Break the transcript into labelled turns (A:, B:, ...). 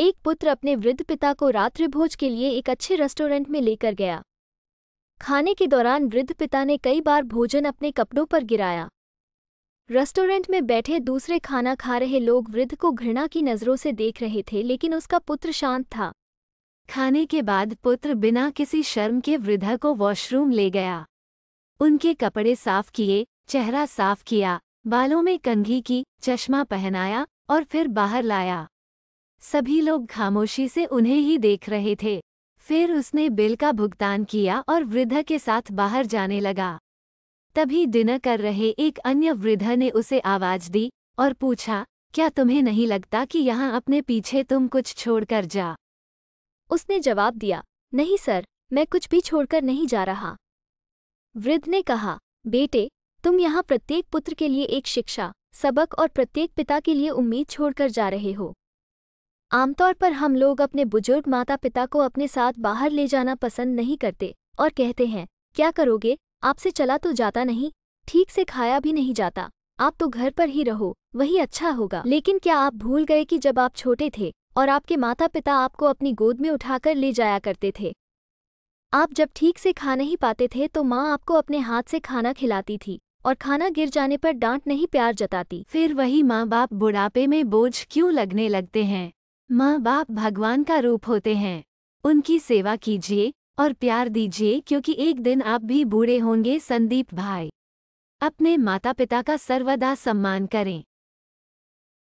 A: एक पुत्र अपने वृद्ध पिता को रात्रिभोज के लिए एक अच्छे रेस्टोरेंट में लेकर गया खाने के दौरान वृद्ध पिता ने कई बार भोजन अपने कपड़ों पर गिराया रेस्टोरेंट में बैठे दूसरे खाना खा रहे लोग वृद्ध को घृणा की नज़रों से देख रहे थे
B: लेकिन उसका पुत्र शांत था खाने के बाद पुत्र बिना किसी शर्म के वृद्धा को वॉशरूम ले गया उनके कपड़े साफ किए चेहरा साफ किया बालों में कंघी की चश्मा पहनाया और फिर बाहर लाया सभी लोग खामोशी से उन्हें ही देख रहे थे फिर उसने बिल का भुगतान किया और वृद्ध के साथ बाहर जाने लगा तभी डिनर कर रहे एक अन्य वृद्ध ने उसे आवाज दी और पूछा क्या तुम्हें नहीं लगता कि यहाँ अपने पीछे तुम कुछ छोड़कर जा उसने जवाब दिया नहीं सर मैं कुछ भी छोड़कर
A: नहीं जा रहा वृद्ध ने कहा बेटे तुम यहाँ प्रत्येक पुत्र के लिए एक शिक्षा सबक और प्रत्येक पिता के लिए उम्मीद छोड़कर जा रहे हो आमतौर पर हम लोग अपने बुजुर्ग माता पिता को अपने साथ बाहर ले जाना पसंद नहीं करते और कहते हैं क्या करोगे आपसे चला तो जाता नहीं ठीक से खाया भी नहीं जाता आप तो घर पर ही रहो वही अच्छा होगा लेकिन क्या आप भूल गए कि जब आप छोटे थे और आपके माता पिता आपको अपनी गोद में उठाकर ले जाया करते थे आप जब ठीक से खा नहीं पाते थे तो माँ आपको अपने हाथ से खाना खिलाती थी और खाना गिर जाने पर डांट
B: नहीं प्यार जताती फिर वही माँ बाप बुढ़ापे में बोझ क्यों लगने लगते हैं माँ बाप भगवान का रूप होते हैं उनकी सेवा कीजिए और प्यार दीजिए क्योंकि एक दिन आप भी बूढ़े होंगे संदीप भाई अपने माता पिता का सर्वदा सम्मान करें